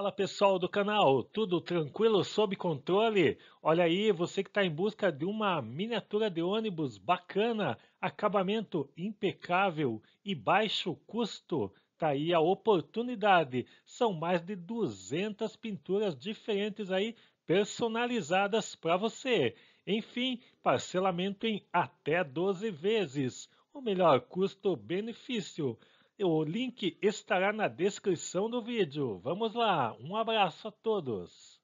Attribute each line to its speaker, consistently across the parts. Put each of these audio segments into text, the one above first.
Speaker 1: Fala pessoal do canal, tudo tranquilo, sob controle? Olha aí, você que está em busca de uma miniatura de ônibus bacana, acabamento impecável e baixo custo, tá aí a oportunidade. São mais de 200 pinturas diferentes aí, personalizadas para você. Enfim, parcelamento em até 12 vezes, o melhor custo-benefício. O link estará na descrição do vídeo. Vamos lá, um abraço a todos.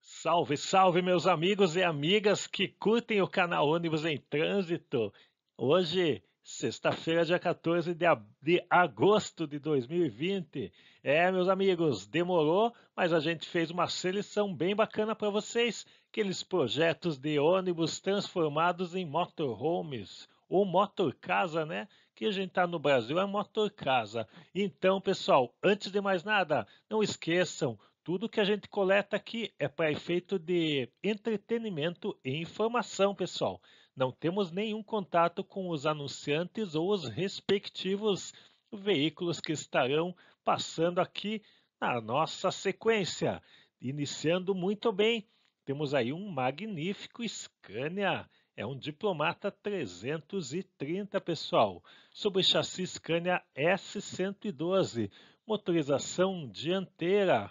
Speaker 1: Salve, salve, meus amigos e amigas que curtem o canal Ônibus em Trânsito. Hoje, sexta-feira, dia 14 de, de agosto de 2020. É, meus amigos, demorou, mas a gente fez uma seleção bem bacana para vocês. Aqueles projetos de ônibus transformados em motorhomes ou motor casa, né? que a gente está no Brasil é motor casa. Então, pessoal, antes de mais nada, não esqueçam, tudo que a gente coleta aqui é para efeito de entretenimento e informação, pessoal. Não temos nenhum contato com os anunciantes ou os respectivos veículos que estarão passando aqui na nossa sequência. Iniciando muito bem, temos aí um magnífico Scania é um Diplomata 330, pessoal, sobre chassi Scania S112, motorização dianteira.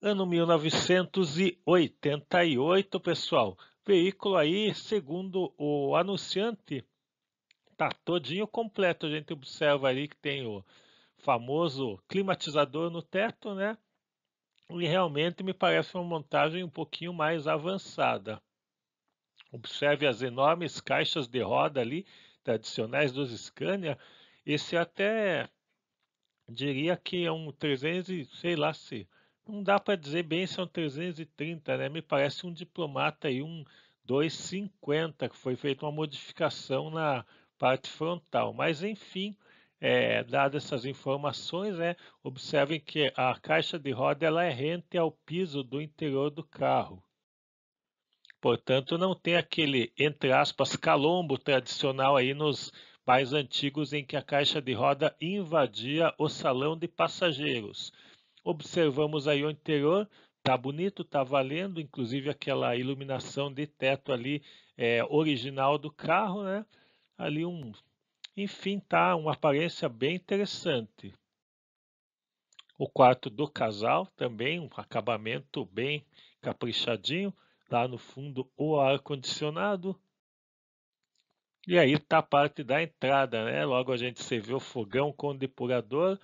Speaker 1: Ano 1988, pessoal. Veículo aí, segundo o anunciante, tá todinho completo. A gente observa ali que tem o famoso climatizador no teto, né? e realmente me parece uma montagem um pouquinho mais avançada. Observe as enormes caixas de roda ali, tradicionais dos Scania. Esse até diria que é um 300, sei lá se. Não dá para dizer bem se é um 330, né? Me parece um diplomata e um 250, que foi feita uma modificação na parte frontal. Mas enfim, é, dadas essas informações, né, observem que a caixa de roda ela é rente ao piso do interior do carro. Portanto, não tem aquele, entre aspas, calombo tradicional aí nos mais antigos em que a caixa de roda invadia o salão de passageiros. Observamos aí o interior, tá bonito, tá valendo, inclusive aquela iluminação de teto ali é, original do carro, né? Ali um enfim, tá uma aparência bem interessante. O quarto do casal também, um acabamento bem caprichadinho. Lá no fundo, o ar-condicionado. E aí tá a parte da entrada, né? Logo a gente se vê o fogão com o depurador.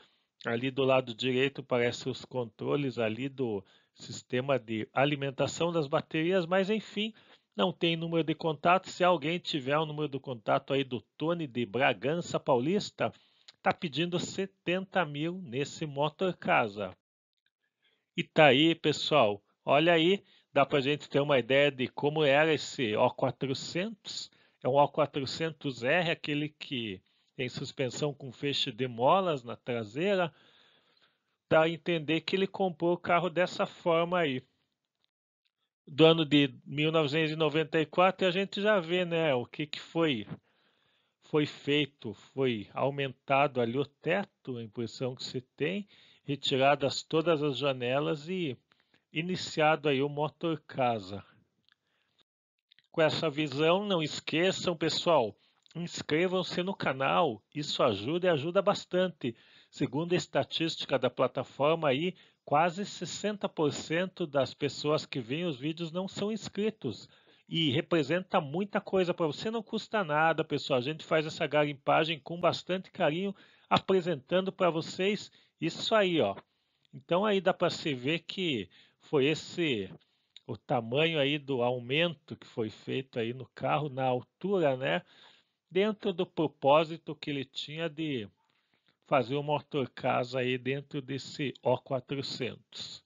Speaker 1: Ali do lado direito parecem os controles ali do sistema de alimentação das baterias, mas enfim, não tem número de contato. Se alguém tiver o número do contato aí do Tony de Bragança Paulista, tá pedindo 70 mil nesse motor casa. E tá aí, pessoal. Olha aí, dá para gente ter uma ideia de como era esse O400. É um O400R, aquele que tem suspensão com feixe de molas na traseira. Dá a entender que ele comprou o carro dessa forma aí do ano de 1994 e a gente já vê né, o que, que foi, foi feito, foi aumentado ali o teto, a impressão que se tem, retiradas todas as janelas e iniciado aí o motor casa. Com essa visão, não esqueçam, pessoal, inscrevam-se no canal, isso ajuda e ajuda bastante. Segundo a estatística da plataforma aí, quase 60% das pessoas que veem os vídeos não são inscritos. E representa muita coisa para você, não custa nada, pessoal. A gente faz essa garimpagem com bastante carinho, apresentando para vocês isso aí, ó. Então aí dá para se ver que foi esse o tamanho aí do aumento que foi feito aí no carro na altura, né? Dentro do propósito que ele tinha de fazer o motor casa aí dentro desse O400.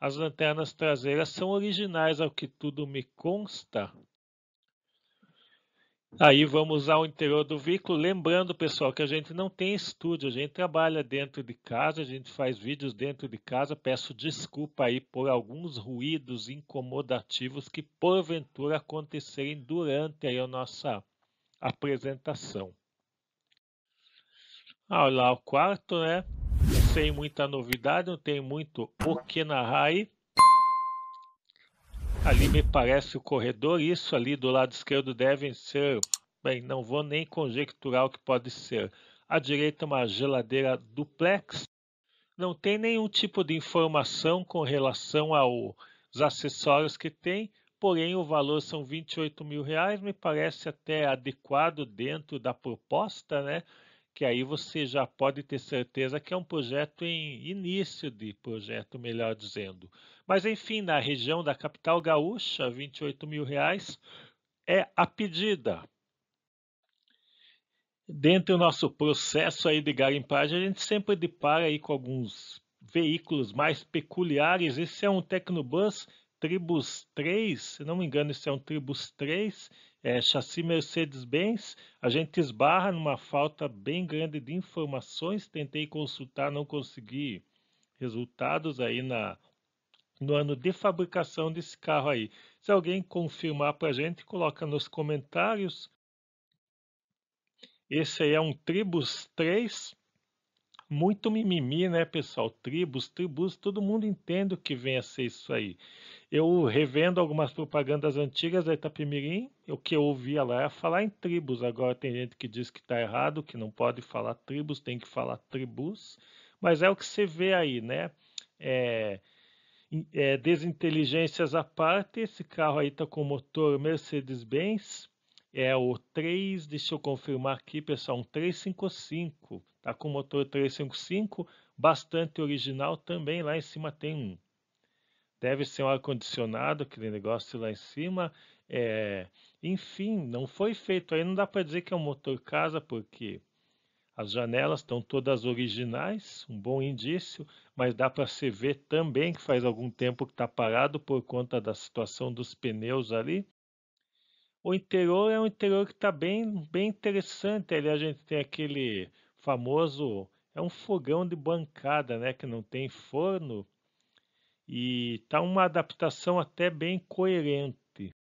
Speaker 1: As lanternas traseiras são originais, ao que tudo me consta. Aí vamos ao interior do veículo. Lembrando, pessoal, que a gente não tem estúdio, a gente trabalha dentro de casa, a gente faz vídeos dentro de casa. Peço desculpa aí por alguns ruídos incomodativos que porventura acontecerem durante aí a nossa apresentação. Ah, olha lá o quarto, né? Sem muita novidade, não tem muito o que narrar aí. Ali me parece o corredor, isso ali do lado esquerdo devem ser. Bem, não vou nem conjecturar o que pode ser. À direita, uma geladeira duplex. Não tem nenhum tipo de informação com relação aos acessórios que tem, porém o valor são 28 mil reais, me parece até adequado dentro da proposta, né? que aí você já pode ter certeza que é um projeto em início de projeto, melhor dizendo. Mas enfim, na região da capital gaúcha, 28 mil reais é a pedida. Dentro do nosso processo aí de garimpagem, a gente sempre depara aí com alguns veículos mais peculiares. Esse é um Tecnobus Tribus 3, se não me engano, isso é um Tribus 3, é, chassi Mercedes-Benz. A gente esbarra numa falta bem grande de informações. Tentei consultar, não consegui resultados aí na, no ano de fabricação desse carro aí. Se alguém confirmar para a gente, coloca nos comentários. Esse aí é um Tribus 3. Muito mimimi, né, pessoal? Tribus, tribus, todo mundo entende o que vem a ser isso aí eu revendo algumas propagandas antigas da Itapimirim, o que eu ouvia lá era falar em tribos. Agora tem gente que diz que está errado, que não pode falar tribos, tem que falar tribus. Mas é o que você vê aí, né? É, é, desinteligências à parte, esse carro aí está com motor Mercedes-Benz, é o 3, deixa eu confirmar aqui, pessoal, um 355, Está com motor 355, bastante original também, lá em cima tem um deve ser um ar-condicionado, aquele negócio lá em cima. É, enfim, não foi feito. Aí não dá para dizer que é um motor casa, porque as janelas estão todas originais, um bom indício, mas dá para se ver também que faz algum tempo que está parado por conta da situação dos pneus ali. O interior é um interior que está bem, bem interessante. Ali a gente tem aquele famoso. É um fogão de bancada, né? Que não tem forno e tá uma adaptação até bem coerente.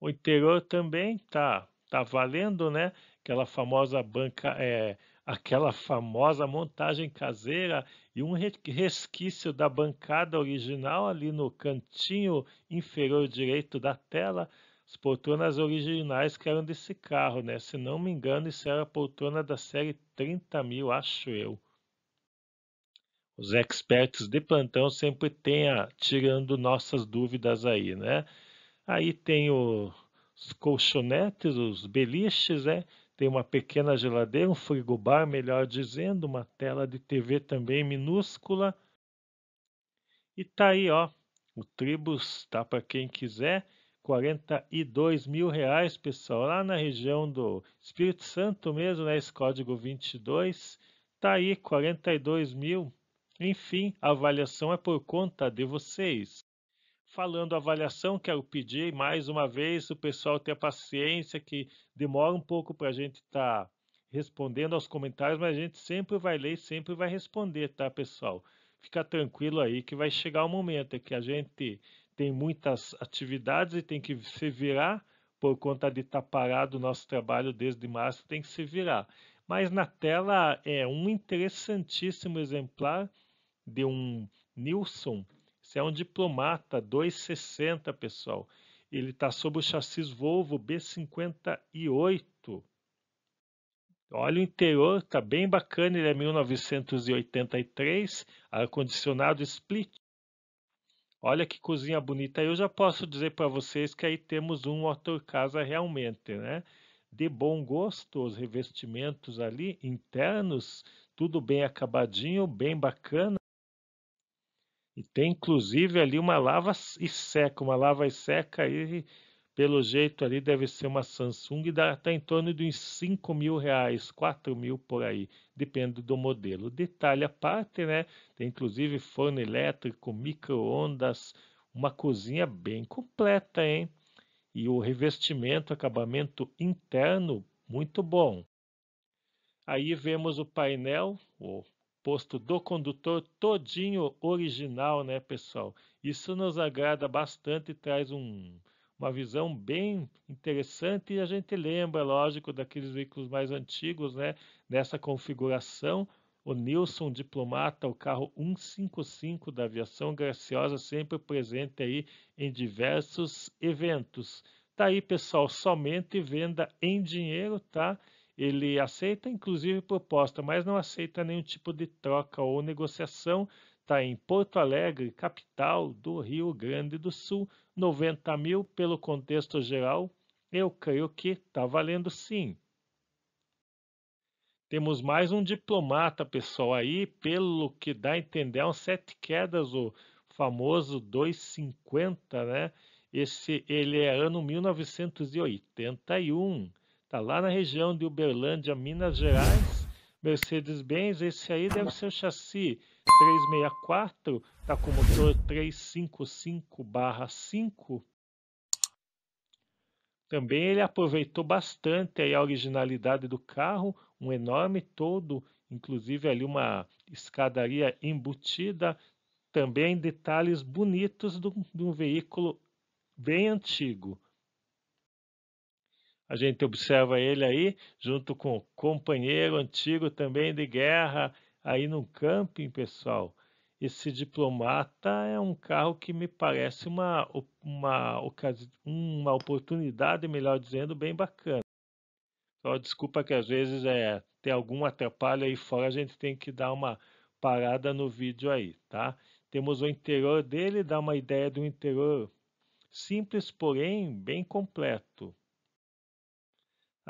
Speaker 1: O interior também tá tá valendo, né? Aquela famosa banca, é, aquela famosa montagem caseira e um resquício da bancada original ali no cantinho inferior direito da tela. As poltronas originais que eram desse carro, né? Se não me engano, isso era a poltrona da série 30 mil, acho eu os expertos de plantão sempre têm a, tirando nossas dúvidas aí, né? Aí tem o, os colchonetes, os beliches, né? Tem uma pequena geladeira, um frigobar, melhor dizendo, uma tela de TV também minúscula. E tá aí, ó, o Tribus, tá para quem quiser, 42 mil reais, pessoal, lá na região do Espírito Santo mesmo, né, esse código 22, tá aí, 42 mil, enfim, a avaliação é por conta de vocês. Falando avaliação, quero pedir mais uma vez o pessoal ter paciência, que demora um pouco para a gente estar tá respondendo aos comentários, mas a gente sempre vai ler e sempre vai responder, tá, pessoal? Fica tranquilo aí que vai chegar o momento é que a gente tem muitas atividades e tem que se virar por conta de estar tá parado o nosso trabalho desde março, tem que se virar. Mas na tela é um interessantíssimo exemplar de um Nilson. Isso é um diplomata 260, pessoal. Ele está sob o chassi Volvo B58. Olha o interior, tá bem bacana, ele é 1983, ar-condicionado split. Olha que cozinha bonita. Eu já posso dizer para vocês que aí temos um motor casa realmente, né? De bom gosto, os revestimentos ali internos, tudo bem acabadinho, bem bacana. E tem inclusive ali uma lava e seca, uma lava e seca aí, pelo jeito ali deve ser uma Samsung e está em torno de uns 5 mil reais, 4 mil por aí, depende do modelo. Detalhe à parte, né? Tem inclusive forno elétrico, micro-ondas, uma cozinha bem completa, hein? E o revestimento, acabamento interno, muito bom. Aí vemos o painel, o composto do condutor todinho original, né, pessoal? Isso nos agrada bastante e traz um, uma visão bem interessante e a gente lembra, lógico, daqueles veículos mais antigos, né? Nessa configuração, o Nilson Diplomata, o carro 155 da aviação graciosa, sempre presente aí em diversos eventos. Tá aí, pessoal, somente venda em dinheiro, tá? Ele aceita, inclusive, proposta, mas não aceita nenhum tipo de troca ou negociação. Está em Porto Alegre, capital do Rio Grande do Sul. 90 mil, pelo contexto geral, eu creio que está valendo sim. Temos mais um diplomata, pessoal, aí, pelo que dá a entender, é um sete quedas, o famoso 250, né? Esse, ele é ano 1981. Tá lá na região de Uberlândia, Minas Gerais. Mercedes-Benz, esse aí deve ser o chassi 364, tá com motor 355/5. Também ele aproveitou bastante aí a originalidade do carro, um enorme todo, inclusive ali uma escadaria embutida, também detalhes bonitos de um veículo bem antigo. A gente observa ele aí, junto com o companheiro antigo também de guerra, aí no camping, pessoal. Esse diplomata é um carro que me parece uma, uma, uma oportunidade, melhor dizendo, bem bacana. Só desculpa que às vezes é, tem algum atrapalho aí fora, a gente tem que dar uma parada no vídeo aí, tá? Temos o interior dele, dá uma ideia do interior simples, porém bem completo.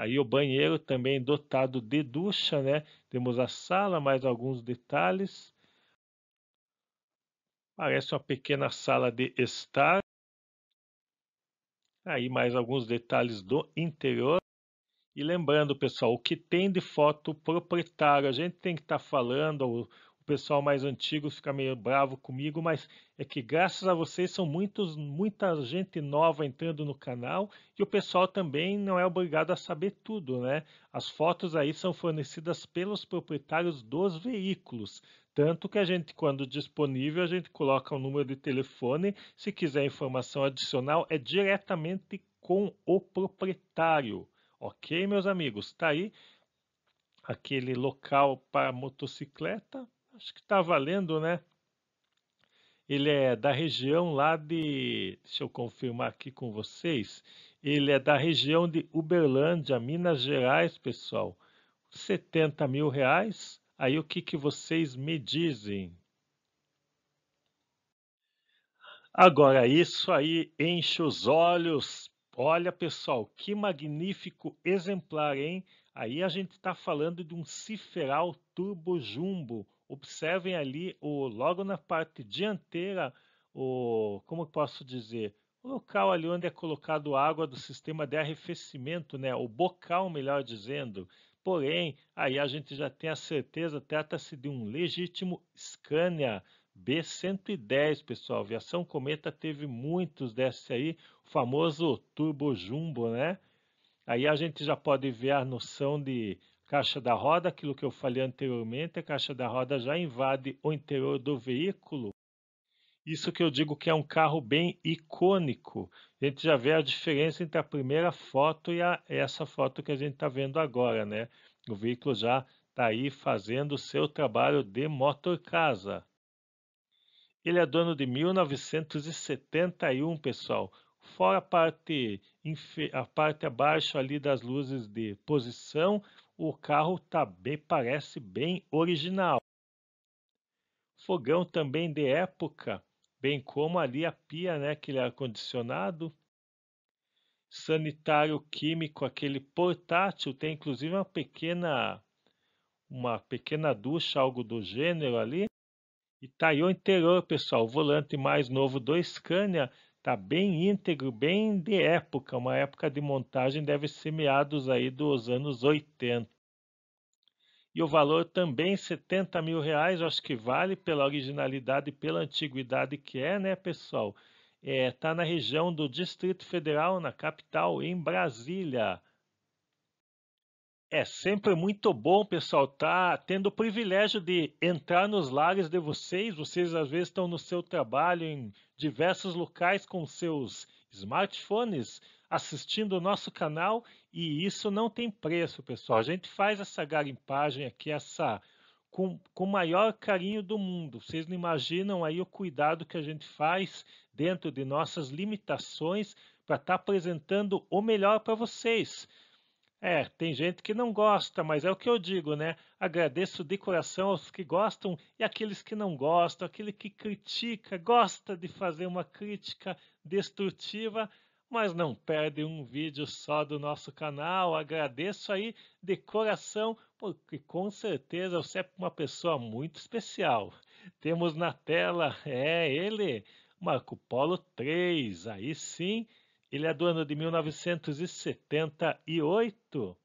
Speaker 1: Aí o banheiro também dotado de ducha, né? Temos a sala, mais alguns detalhes. Parece uma pequena sala de estar. Aí mais alguns detalhes do interior. E lembrando, pessoal, o que tem de foto proprietário a gente tem que estar tá falando, pessoal mais antigo fica meio bravo comigo, mas é que graças a vocês são muitos, muita gente nova entrando no canal e o pessoal também não é obrigado a saber tudo, né? As fotos aí são fornecidas pelos proprietários dos veículos. Tanto que a gente, quando disponível, a gente coloca o número de telefone. Se quiser informação adicional, é diretamente com o proprietário. Ok, meus amigos? Está aí aquele local para motocicleta, acho que está valendo, né? Ele é da região lá de. Deixa eu confirmar aqui com vocês. Ele é da região de Uberlândia, Minas Gerais, pessoal. 70 mil reais. Aí o que, que vocês me dizem? Agora, isso aí enche os olhos. Olha, pessoal, que magnífico exemplar, hein? Aí a gente está falando de um Ciferal Turbo Jumbo, Observem ali o logo na parte dianteira, o como posso dizer, o local ali onde é colocado água do sistema de arrefecimento, né? O bocal, melhor dizendo. Porém, aí a gente já tem a certeza, trata-se de um legítimo Scania B110, pessoal. A aviação Cometa teve muitos desses aí, o famoso turbo jumbo, né? Aí a gente já pode ver a noção de Caixa da roda, aquilo que eu falei anteriormente, a caixa da roda já invade o interior do veículo. Isso que eu digo que é um carro bem icônico. A gente já vê a diferença entre a primeira foto e a, essa foto que a gente está vendo agora, né? O veículo já está aí fazendo o seu trabalho de motor casa. Ele é dono de 1971, pessoal. Fora a parte, a parte abaixo ali das luzes de posição, o carro também parece bem original. Fogão também de época, bem como ali a pia, né, aquele é ar-condicionado. Sanitário químico, aquele portátil, tem inclusive uma pequena uma pequena ducha, algo do gênero ali. E tá aí o interior, pessoal, o volante mais novo do Scania Tá bem íntegro, bem de época. Uma época de montagem deve ser meados aí dos anos 80. E o valor também 70 mil reais, acho que vale pela originalidade e pela antiguidade que é, né, pessoal? Está é, tá na região do Distrito Federal, na capital, em Brasília. É sempre muito bom, pessoal, tá tendo o privilégio de entrar nos lares de vocês. Vocês às vezes estão no seu trabalho em diversos locais com seus smartphones assistindo o nosso canal e isso não tem preço, pessoal. A gente faz essa garimpagem aqui, essa com, com o maior carinho do mundo. Vocês não imaginam aí o cuidado que a gente faz dentro de nossas limitações para estar tá apresentando o melhor para vocês. É, tem gente que não gosta, mas é o que eu digo, né? Agradeço de coração aos que gostam e aqueles que não gostam, aquele que critica, gosta de fazer uma crítica destrutiva, mas não perde um vídeo só do nosso canal. Agradeço aí de coração, porque com certeza você é uma pessoa muito especial. Temos na tela, é ele, Marco Polo 3, aí sim ele é do ano de 1978.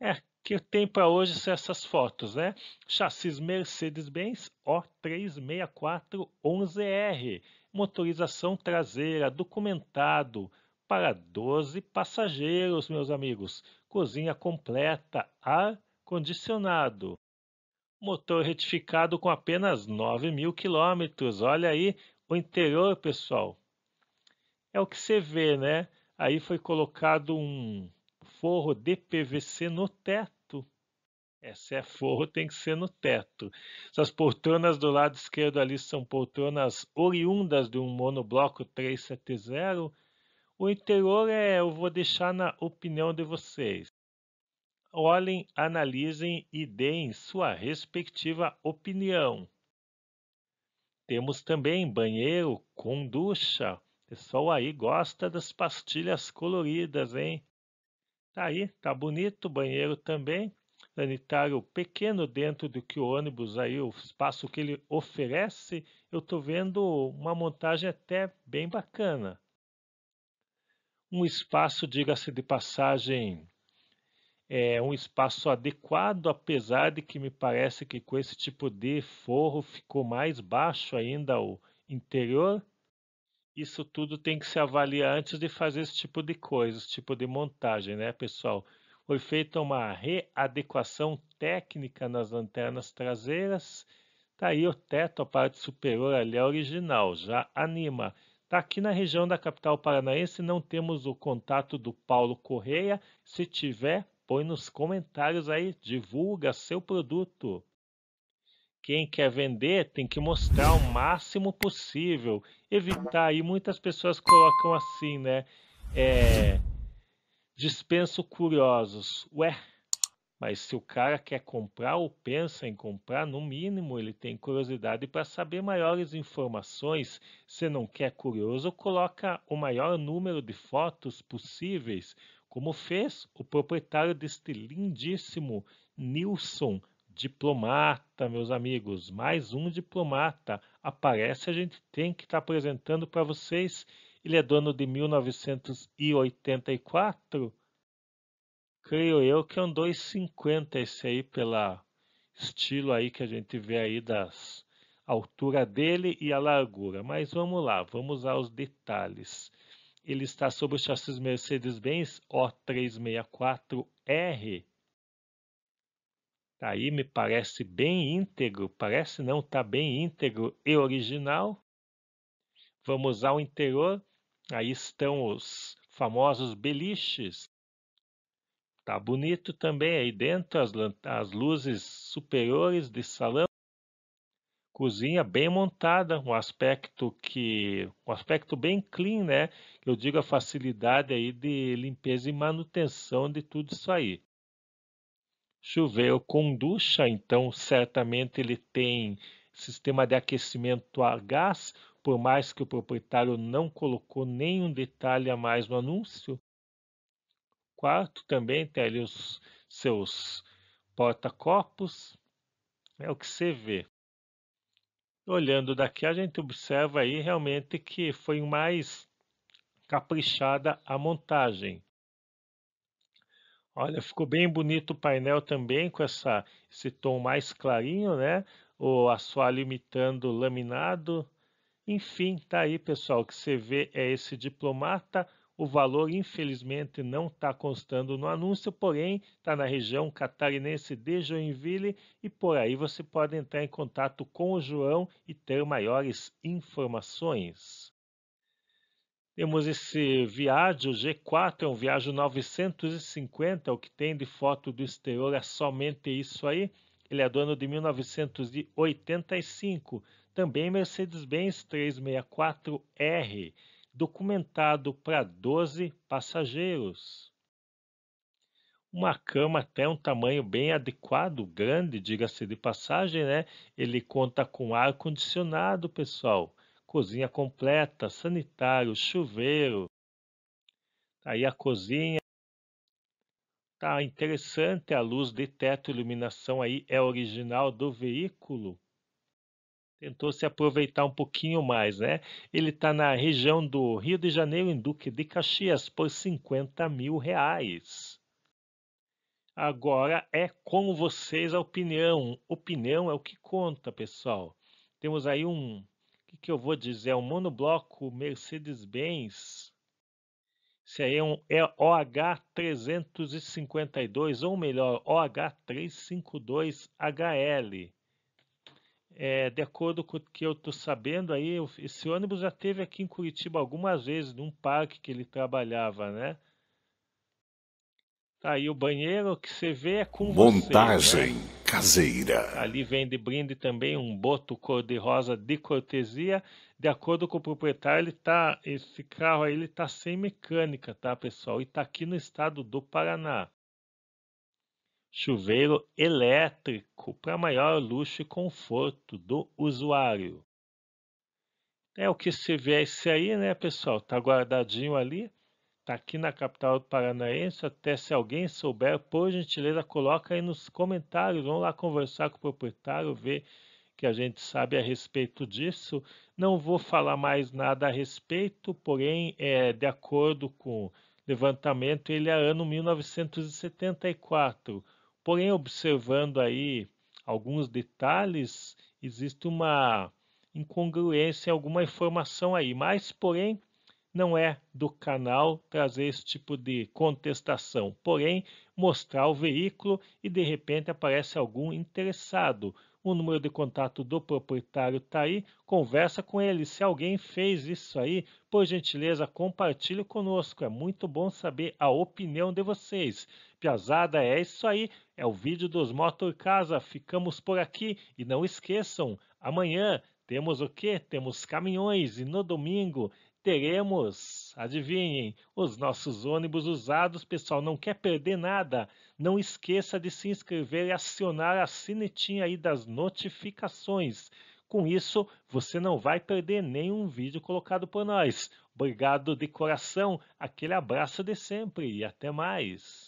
Speaker 1: É, que tem para hoje são essas fotos, né? Chassis Mercedes-Benz O36411R, motorização traseira, documentado para 12 passageiros, meus amigos. Cozinha completa, ar condicionado. Motor retificado com apenas 9 mil quilômetros. Olha aí o interior, pessoal é o que você vê, né? Aí foi colocado um forro de PVC no teto. É, se é forro, tem que ser no teto. Essas poltronas do lado esquerdo ali são poltronas oriundas de um monobloco 370. O interior é, eu vou deixar na opinião de vocês. Olhem, analisem e deem sua respectiva opinião. Temos também banheiro com ducha, Pessoal aí gosta das pastilhas coloridas, hein? Tá aí, tá bonito o banheiro também. Sanitário pequeno dentro do que o ônibus aí, o espaço que ele oferece. Eu tô vendo uma montagem até bem bacana. Um espaço, diga-se de passagem, é um espaço adequado, apesar de que me parece que com esse tipo de forro ficou mais baixo ainda o interior isso tudo tem que se avaliar antes de fazer esse tipo de coisa, esse tipo de montagem, né, pessoal? Foi feita uma readequação técnica nas lanternas traseiras. Tá aí o teto, a parte superior ali é original, já anima. Tá aqui na região da capital paranaense, não temos o contato do Paulo Correia. Se tiver, põe nos comentários aí, divulga seu produto quem quer vender tem que mostrar o máximo possível, evitar. E muitas pessoas colocam assim, né? É, dispenso curiosos. Ué, mas se o cara quer comprar ou pensa em comprar, no mínimo ele tem curiosidade para saber maiores informações. Se não quer curioso, coloca o maior número de fotos possíveis, como fez o proprietário deste lindíssimo Nilson Diplomata, meus amigos, mais um diplomata. Aparece, a gente tem que estar tá apresentando para vocês. Ele é dono de 1984. Creio eu que é um 2,50 esse aí, pelo estilo aí que a gente vê aí das altura dele e a largura. Mas vamos lá, vamos aos detalhes. Ele está sob o chassi Mercedes-Benz O364R aí me parece bem íntegro, parece não, está bem íntegro e original. Vamos ao interior, aí estão os famosos beliches. Tá bonito também aí dentro, as, as luzes superiores de salão. Cozinha bem montada, um aspecto que um aspecto bem clean, né? Eu digo a facilidade aí de limpeza e manutenção de tudo isso aí. Choveu, com ducha, então certamente ele tem sistema de aquecimento a gás, por mais que o proprietário não colocou nenhum detalhe a mais no anúncio. Quarto, também tem ali os seus porta-copos. É o que você vê. Olhando daqui, a gente observa aí realmente que foi mais caprichada a montagem. Olha, ficou bem bonito o painel também com essa, esse tom mais clarinho, né? O assoalho imitando laminado. Enfim, tá aí, pessoal. O que você vê é esse diplomata. O valor, infelizmente, não está constando no anúncio, porém, está na região catarinense de Joinville e por aí você pode entrar em contato com o João e ter maiores informações. Temos esse Viaggio G4, é um Viaggio 950, o que tem de foto do exterior é somente isso aí. Ele é do ano de 1985, também Mercedes-Benz 364R, documentado para 12 passageiros. Uma cama até um tamanho bem adequado, grande, diga-se de passagem, né? Ele conta com ar condicionado, pessoal cozinha completa, sanitário, chuveiro. Aí a cozinha Tá interessante a luz de teto, iluminação aí é original do veículo. Tentou se aproveitar um pouquinho mais, né? Ele está na região do Rio de Janeiro, em Duque de Caxias, por 50 mil reais. Agora é com vocês a opinião. Opinião é o que conta, pessoal. Temos aí um que, que eu vou dizer? É um monobloco Mercedes-Benz. Isso aí é um é OH352, ou melhor, OH352HL. É, de acordo com o que eu estou sabendo, aí esse ônibus já teve aqui em Curitiba algumas vezes, num parque que ele trabalhava, né? Tá aí o banheiro que você vê é com Montagem você, né? caseira. Ali vende brinde também um boto cor-de-rosa de cortesia. De acordo com o proprietário, ele tá, esse carro aí ele tá sem mecânica, tá, pessoal? E tá aqui no estado do Paraná. Chuveiro elétrico para maior luxo e conforto do usuário. É o que você vê esse aí, né, pessoal? Tá guardadinho ali. Tá aqui na capital paranaense. Até se alguém souber, por gentileza, coloca aí nos comentários. Vamos lá conversar com o proprietário, ver que a gente sabe a respeito disso. Não vou falar mais nada a respeito, porém, é, de acordo com o levantamento, ele é ano 1974. Porém, observando aí alguns detalhes, existe uma incongruência, alguma informação aí. Mas, porém, não é do canal trazer esse tipo de contestação, porém mostrar o veículo e de repente aparece algum interessado. O número de contato do proprietário está aí, conversa com ele. Se alguém fez isso aí, por gentileza, compartilhe conosco. É muito bom saber a opinião de vocês. Piazada, é isso aí. É o vídeo dos Motor Casa. Ficamos por aqui. E não esqueçam, amanhã temos o que? Temos caminhões. E no domingo teremos, adivinhem, os nossos ônibus usados, pessoal, não quer perder nada. Não esqueça de se inscrever e acionar a sinetinha aí das notificações. Com isso, você não vai perder nenhum vídeo colocado por nós. Obrigado de coração, aquele abraço de sempre e até mais.